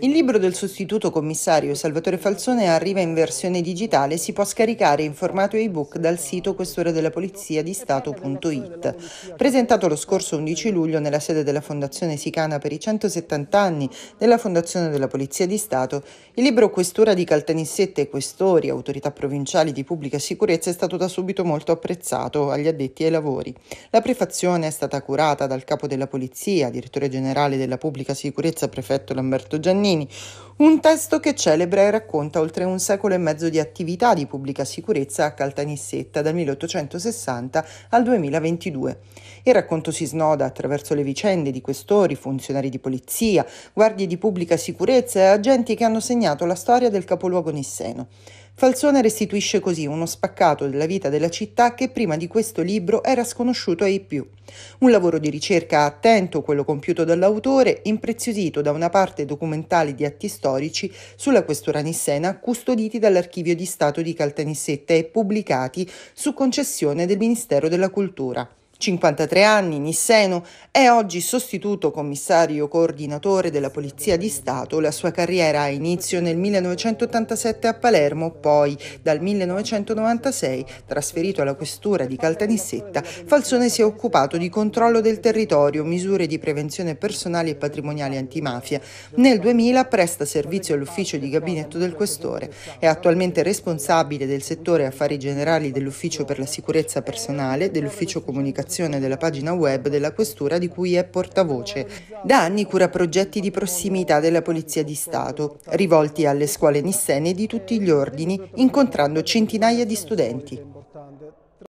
Il libro del sostituto commissario Salvatore Falzone arriva in versione digitale e si può scaricare in formato ebook dal sito questore della polizia di stato.it. Presentato lo scorso 11 luglio nella sede della Fondazione Sicana per i 170 anni della Fondazione della Polizia di Stato, il libro Questura di Caltanissette e Questori, autorità provinciali di pubblica sicurezza è stato da subito molto apprezzato agli addetti ai lavori. La prefazione è stata curata dal capo della polizia, direttore generale della pubblica sicurezza prefetto Roberto Lamberto Giannini, un testo che celebra e racconta oltre un secolo e mezzo di attività di pubblica sicurezza a Caltanissetta dal 1860 al 2022. Il racconto si snoda attraverso le vicende di questori, funzionari di polizia, guardie di pubblica sicurezza e agenti che hanno segnato la storia del capoluogo nisseno. Falsone restituisce così uno spaccato della vita della città che prima di questo libro era sconosciuto ai più. Un lavoro di ricerca attento, quello compiuto dall'autore, impreziosito da una parte documentale di atti storici sulla questura nissena custoditi dall'Archivio di Stato di Caltanissetta e pubblicati su concessione del Ministero della Cultura. 53 anni, Nisseno, è oggi sostituto commissario coordinatore della Polizia di Stato. La sua carriera ha inizio nel 1987 a Palermo, poi dal 1996, trasferito alla questura di Caltanissetta, Falzone si è occupato di controllo del territorio, misure di prevenzione personali e patrimoniali antimafia. Nel 2000 presta servizio all'ufficio di gabinetto del questore. È attualmente responsabile del settore affari generali dell'ufficio per la sicurezza personale, dell'ufficio comunicazione gestione della pagina web della questura di cui è portavoce. Da anni cura progetti di prossimità della Polizia di Stato, rivolti alle scuole nissene di tutti gli ordini, incontrando centinaia di studenti.